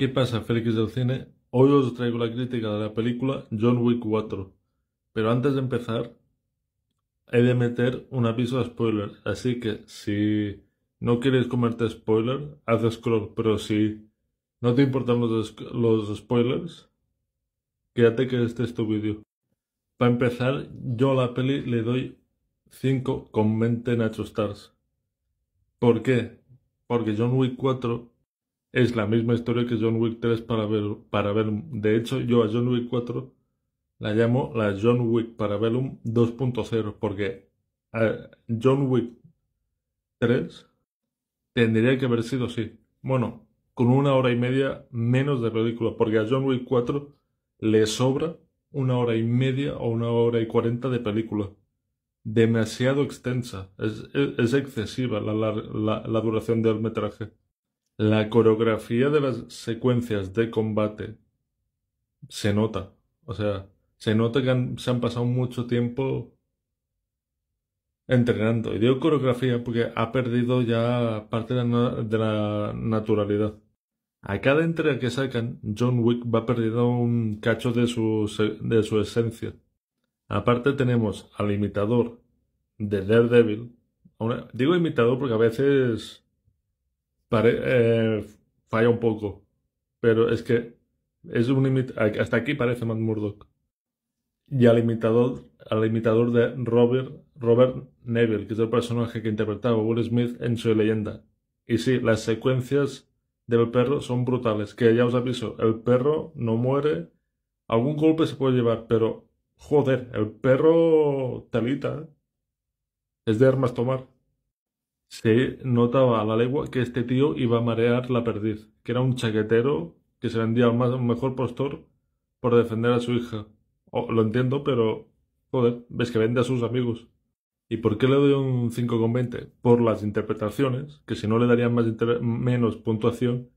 ¿Qué pasa, Félix del cine? Hoy os traigo la crítica de la película John Wick 4. Pero antes de empezar, he de meter un aviso de spoiler. Así que si no quieres comerte spoiler, haz scroll. Pero si no te importan los, spoilers, quédate que este es tu vídeo. Para empezar, yo a la peli le doy 5 con 20 Nacho Stars. ¿Por qué? Porque John Wick 4 es la misma historia que John Wick 3 para ver, para De hecho, yo a John Wick 4 la llamo la John Wick Parabellum 2.0 porque a John Wick 3 tendría que haber sido así. Bueno, con una hora y media menos de película, porque a John Wick 4 le sobra una hora y media o una hora y cuarenta de película. Demasiado extensa, es, es, excesiva la, la duración del metraje la coreografía de las secuencias de combate se nota. O sea, se nota que se han pasado mucho tiempo entrenando. Y digo coreografía porque ha perdido ya parte de la, naturalidad. A cada entrega que sacan, John Wick va perdiendo un cacho de su, de su esencia. Aparte tenemos al imitador de Daredevil. digo imitador porque a veces eh, falla un poco. Pero es que es un límite hasta aquí parece Matt Murdock. Y al imitador, de Robert, Robert Neville, que es el personaje que interpretaba Will Smith en su leyenda. Y sí, las secuencias del perro son brutales, que ya os aviso, el perro no muere, algún golpe se puede llevar, pero joder, el perro talita ¿eh? es de armas tomar se notaba a la legua que este tío iba a marear la perdiz, que era un chaquetero que se vendía al más, mejor postor por defender a su hija. lo entiendo, pero joder, ves que vende a sus amigos. ¿Y por qué le doy un 5,20? Por las interpretaciones, que si no le darían más menos puntuación,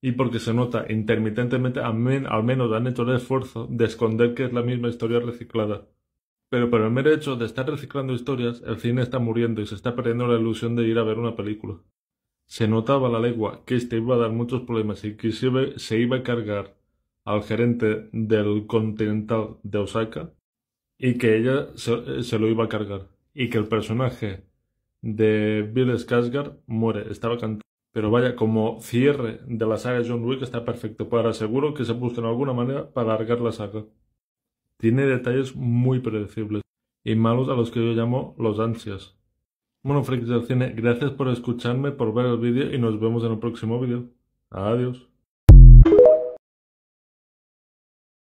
y porque se nota intermitentemente, al, al menos han hecho el esfuerzo de esconder que es la misma historia reciclada. Pero por el mero hecho de estar reciclando historias, el cine está muriendo y se está perdiendo la ilusión de ir a ver una película. Se notaba la legua que este iba a dar muchos problemas y que se iba a cargar al gerente del Continental de Osaka y que ella se, lo iba a cargar y que el personaje de Bill Skarsgård muere, estaba cantando. Pero vaya, como cierre de la saga John Wick está perfecto para seguro que se en alguna manera para alargar la saga. Tiene detalles muy predecibles y malos a los que yo llamo los ansias. Bueno, frikis del cine, gracias por escucharme, por ver el vídeo y nos vemos en el próximo vídeo. Adiós.